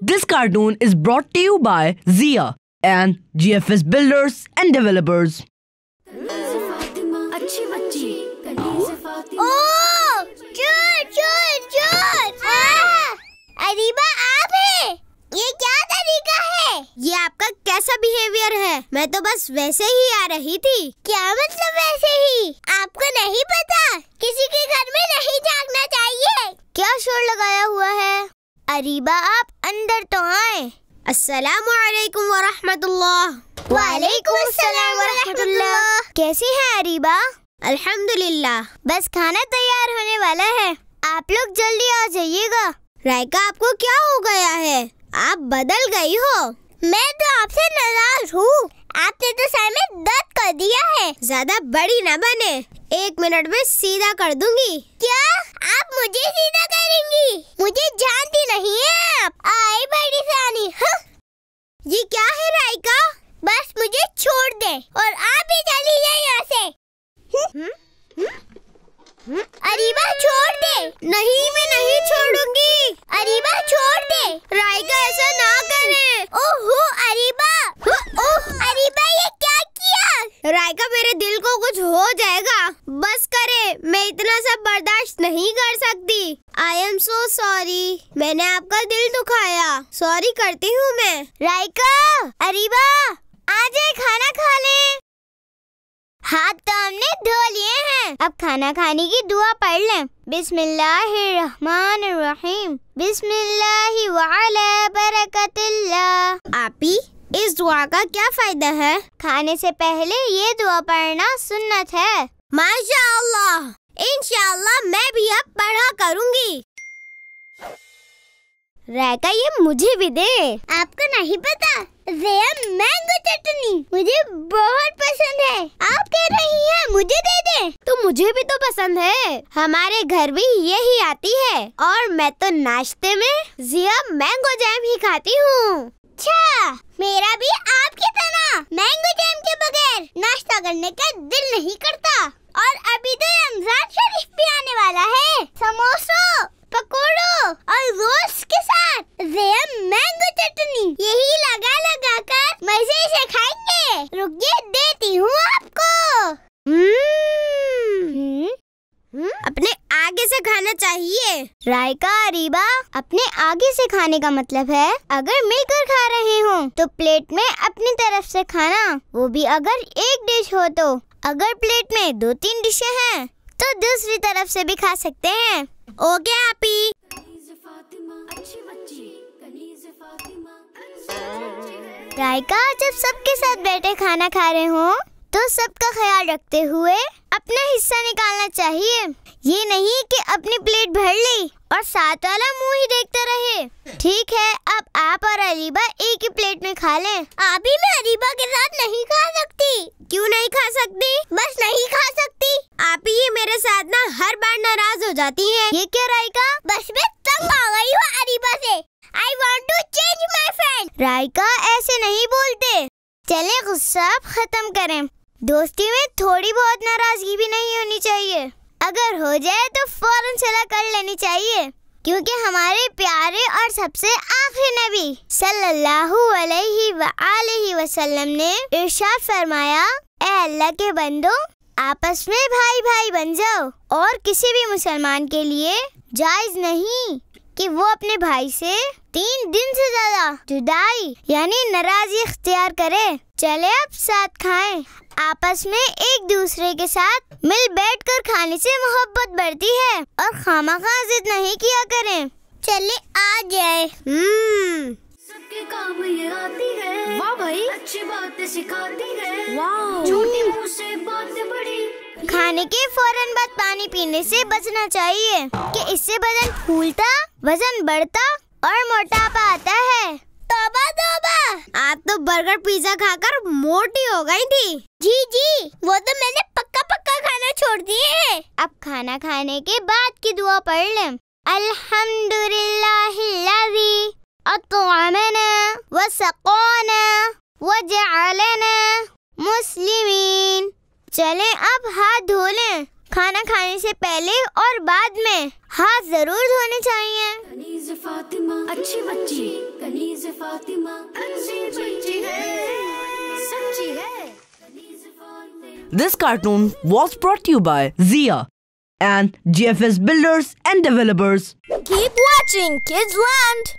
this cartoon is brought to you by Zia and GFS builders and developers. कैसा behaviour है मैं तो बस वैसे ही आ रही थी क्या मतलब वैसे ही आपको नहीं पता किसी के घर में नहीं जागना चाहिए अरीबा आप अंदर तो आए अस्सलाम वालेकुम वरहमतुल्लाह वालेकुम अस्सलाम वरहमतुल्लाह कैसी हैं अरीबा अल्हम्दुलिल्लाह बस खाना तैयार होने वाला है आप लोग जल्दी आ जाइएगा रायका आपको क्या हो गया है आप बदल गई हो मैं तो आपसे नाराज हूँ आपने तो सर में दर्द कर दिया है ज्यादा बड़ी ना बने एक मिनट में सीधा कर दूंगी क्या आप मुझे सीधा करेंगी मुझे जान ये क्या है रायका बस मुझे छोड़ दे और आप भी चली जाए यहाँ से हम्म? हम्म? हम्म? अरीबा छोड़ दे नहीं मैं आई एम सो सॉरी मैंने आपका दिल दुखाया सॉरी करती हूँ मैं राइका अरीबा आ जाए खाना खा ले हाथ तो हमने धो लिए हैं अब खाना खाने की दुआ पढ़ लें बिस्मिल्लाहिर्रहमानिर्रहीम बिस्मिल्लाहि वअला आपी इस दुआ का क्या फायदा है खाने से पहले ये दुआ पढ़ना सुन्नत है माशा इंशाल्लाह मैं भी अब पढ़ा करूंगी रैका ये मुझे भी दे आपको नहीं पता जया मैंगो चटनी मुझे बहुत पसंद है आप कह रही हैं मुझे दे दे तो मुझे भी तो पसंद है हमारे घर भी यही आती है और मैं तो नाश्ते में जिया मैंगो जैम ही खाती हूँ अच्छा मेरा भी आपकी तरह मैंगो जैम के बगैर नाश्ता करने का दिल नहीं करता और अभी तो रमजान शरीफ भी आने वाला है समोसो पकोड़ो और रोज के साथ मैंगो चटनी यही लगा लगा कर मजे से खाएंगे रुकिए देती हूँ आपको हम्म। हम्म। हम्म। अपने आगे से खाना चाहिए रायका अरीबा अपने आगे से खाने का मतलब है अगर मिलकर खा रहे हो तो प्लेट में अपनी तरफ से खाना वो भी अगर एक डिश हो तो अगर प्लेट में दो तीन डिशे हैं तो दूसरी तरफ से भी खा सकते हैं ओके आपी रायका जब सबके साथ बैठे खाना खा रहे हो तो सबका ख्याल रखते हुए अपना हिस्सा निकालना चाहिए ये नहीं कि अपनी प्लेट भर ली और साथ वाला मुंह ही देखते रहे ठीक है अब आप और अरीबा एक ही प्लेट में खा लें अभी मैं अरीबा के साथ नहीं खा सकती क्यों नहीं खा सकती बस नहीं खा सकती आप ही मेरे साथ ना हर बार नाराज हो जाती है ये क्या रायका बस में तंग आ गई हूँ अरीबा से I want to change my friend Raika ऐसे नहीं बोलते चले गुस्सा खत्म करें दोस्ती में थोड़ी बहुत नाराजगी भी नहीं होनी चाहिए अगर हो जाए तो फौरन सलाह कर लेनी चाहिए क्योंकि हमारे प्यारे और सबसे आखिरी नबी सल्लल्लाहु अलैहि वआलैहि वसल्लम ने इरशाद फरमाया ए अल्लाह के बंदो आपस में भाई भाई बन जाओ और किसी भी मुसलमान के लिए जायज नहीं कि वो अपने भाई से तीन दिन से ज्यादा जुदाई यानी नाराजगी अख्तियार करे चले अब साथ खाएं आपस में एक दूसरे के साथ मिल बैठ कर खाने से मोहब्बत बढ़ती है और खामा खा जिद नहीं किया करें चले आ जाए हम्म। सबके काम ये आती है वाह भाई अच्छी बातें सिखाती है झूठी मुंह से बातें बड़ी खाने के फौरन बाद पानी पीने से बचना चाहिए कि इससे वजन फूलता वजन बढ़ता और मोटापा आता है तोबा तोबा आप तो बर्गर पिज्जा खाकर मोटी हो गई थी जी जी वो तो मैंने पक्का पक्का खाना छोड़ दिए है अब खाना खाने के बाद की दुआ पढ़ लें अल्हम्दुलिल्लाहिल्लज़ी अत'अमना व सक़ाना व जअलना मुस्लिमीन चलें अब हाथ धो लें खाना खाने से पहले और बाद में हाथ जरूर धोने चाहिए कनीज फातिमा अच्छी बच्ची कनीज फातिमा अच्छी बच्ची है सच्ची है This cartoon was brought to you by Zia and GFS builders and developers. Keep watching Kids Land.